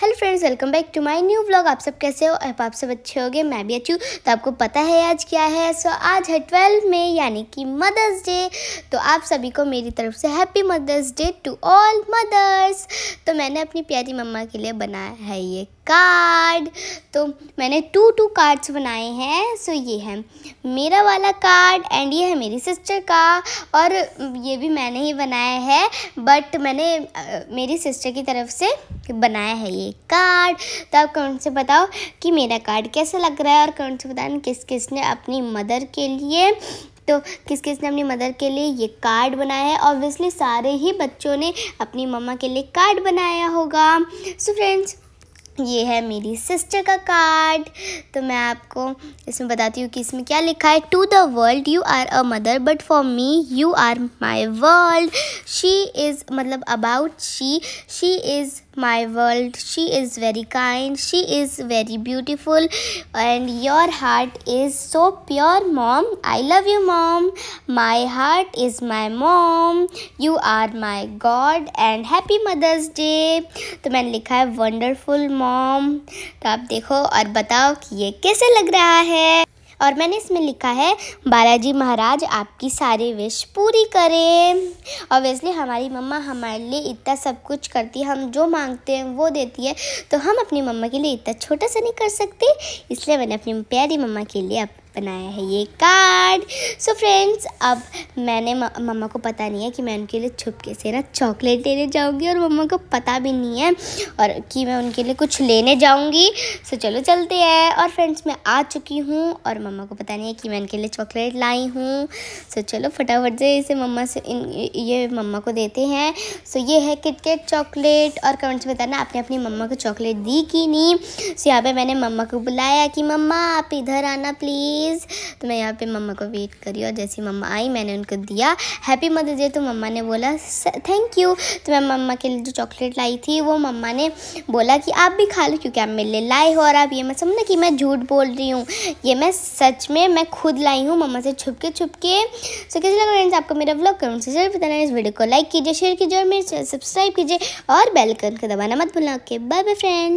Hello friends welcome back to my new vlog आप सब कैसे हो आप आप सब अच्छे होगे मैं भी अच्छी हूँ तो आपको पता है आज क्या है सो so, आज है ट्वेल्व में यानी कि मदर्स डे तो आप सभी को मेरी तरफ से happy mother's day to all mothers तो मैंने अपनी प्यारी मम्मा के लिए बनाया है ये कार्ड तो मैंने टू टू कार्ड्स बनाए हैं सो ये है मेरा वाला कार्ड एंड ये है मेरी सिस्टर का और ये भी मैंने ही बनाया है बट मैंने मेरी सिस्टर की तरफ से बनाया है ये कार्ड तो आप कमेंट से बताओ कि मेरा कार्ड कैसा लग रहा है और कमेंट से बताए किस किस ने अपनी मदर के लिए तो किस किस ने अपनी मदर के लिए ये कार्ड बनाया है ऑब्वियसली सारे ही बच्चों ने अपनी मम्मा के लिए कार्ड बनाया होगा सो so फ्रेंड्स ये है मेरी सिस्टर का कार्ड तो मैं आपको इसमें बताती हूँ कि इसमें क्या लिखा है to the world you are a mother but for me you are my world she is मतलब about she she is my world. She is very kind. She is very beautiful. And your heart is so pure, mom. I love you, mom. My heart is my mom. You are my God. And happy Mother's Day. to maine likha hai wonderful mom to aap dekho aur batao ki ye kaise lag raha hai और मैंने इसमें लिखा है बालाजी महाराज आपकी सारी wish पूरी करें obviously हमारी मम्मा हमारे लिए इतना सब कुछ करती है हम जो मांगते हैं वो देती है तो हम अपनी मम्मा के लिए इतना छोटा सा नहीं कर सकते इसलिए मैंने अपनी प्यारी मम्मा के लिए बनाया है ये कार्ड सो फ्रेंड्स अब मैंने मम्मा को पता नहीं है कि मैं उनके लिए छुपके से ना चॉकलेट लेने जाऊँगी और मम्मा को पता भी नहीं है और कि मैं उनके लिए कुछ लेने जाऊँगी सो चलो चलते हैं और फ्रेंड्स मैं आ चुकी हूँ और मम्मा को पता नहीं है कि मैं उनके लिए चॉकलेट लाई हूँ सो चलो फटाफट से इसे मम्मा से इन ये मम्मा को देते हैं सो ये है किटकेट चॉकलेट और कमेंट्स में बताना आपने अपनी मम्मा को चॉकलेट दी कि नहीं सो यहाँ पर मैंने मम्मा को बुलाया कि मम्मा आप इधर आना प्लीज़ प्लीज़ तो मैं यहाँ पे मम्मा को वेट करी और जैसे मम्मा आई मैंने उनको दिया हैप्पी मदर्स डे तो मम्मा ने बोला थैंक यू तो मैं मम्मा के लिए जो चॉकलेट लाई थी वो मम्मा ने बोला कि आप भी खा लो क्योंकि आप मेरे लिए लाए हो और आप ये मैं समझना कि मैं झूठ बोल रही हूँ ये मैं सच में मैं खुद लाई हूँ मम्मा से छुप के छुप के सो कैसे लगा फ्रेंड्स आपको मेरा ब्लॉग करूँ से जरूर बताना इस वीडियो को लाइक कीजिए शेयर कीजिए और मेरे चैनल सब्सक्राइब कीजिए और बेल आइकन को दबाना मत भूलना ओके बाय बाय फ्रेंड